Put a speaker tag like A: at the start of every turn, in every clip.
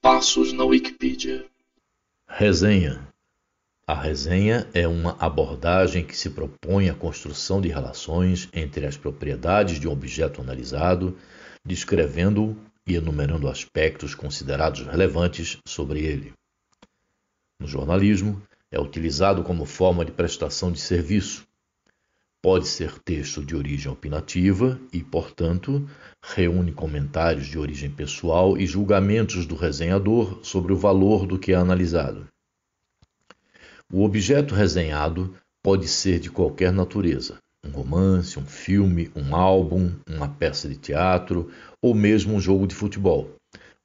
A: passos na Wikipedia. Resenha. A resenha é uma abordagem que se propõe à construção de relações entre as propriedades de um objeto analisado, descrevendo-o e enumerando aspectos considerados relevantes sobre ele. No jornalismo, é utilizado como forma de prestação de serviço, Pode ser texto de origem opinativa e, portanto, reúne comentários de origem pessoal e julgamentos do resenhador sobre o valor do que é analisado. O objeto resenhado pode ser de qualquer natureza, um romance, um filme, um álbum, uma peça de teatro ou mesmo um jogo de futebol.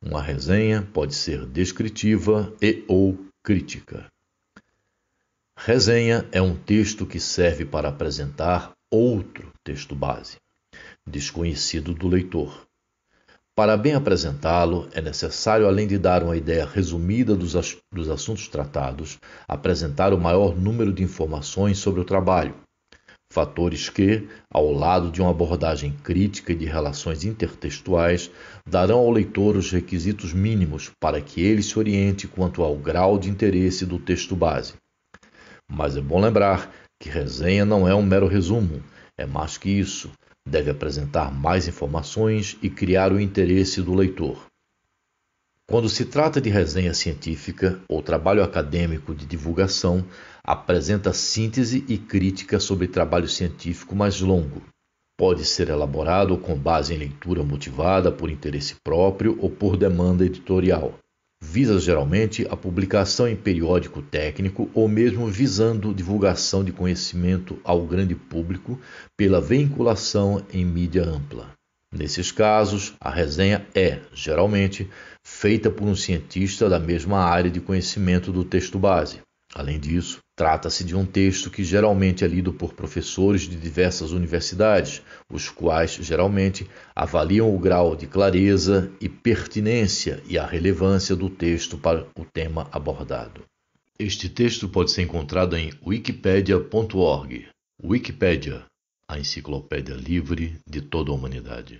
A: Uma resenha pode ser descritiva e ou crítica. Resenha é um texto que serve para apresentar outro texto base, desconhecido do leitor. Para bem apresentá-lo, é necessário, além de dar uma ideia resumida dos, dos assuntos tratados, apresentar o maior número de informações sobre o trabalho. Fatores que, ao lado de uma abordagem crítica e de relações intertextuais, darão ao leitor os requisitos mínimos para que ele se oriente quanto ao grau de interesse do texto base. Mas é bom lembrar que resenha não é um mero resumo, é mais que isso. Deve apresentar mais informações e criar o interesse do leitor. Quando se trata de resenha científica ou trabalho acadêmico de divulgação, apresenta síntese e crítica sobre trabalho científico mais longo. Pode ser elaborado com base em leitura motivada por interesse próprio ou por demanda editorial visa geralmente a publicação em periódico técnico ou mesmo visando divulgação de conhecimento ao grande público pela vinculação em mídia ampla. Nesses casos, a resenha é, geralmente, feita por um cientista da mesma área de conhecimento do texto base, Além disso, trata-se de um texto que geralmente é lido por professores de diversas universidades, os quais geralmente avaliam o grau de clareza e pertinência e a relevância do texto para o tema abordado. Este texto pode ser encontrado em wikipedia.org. Wikipedia, a enciclopédia livre de toda a humanidade.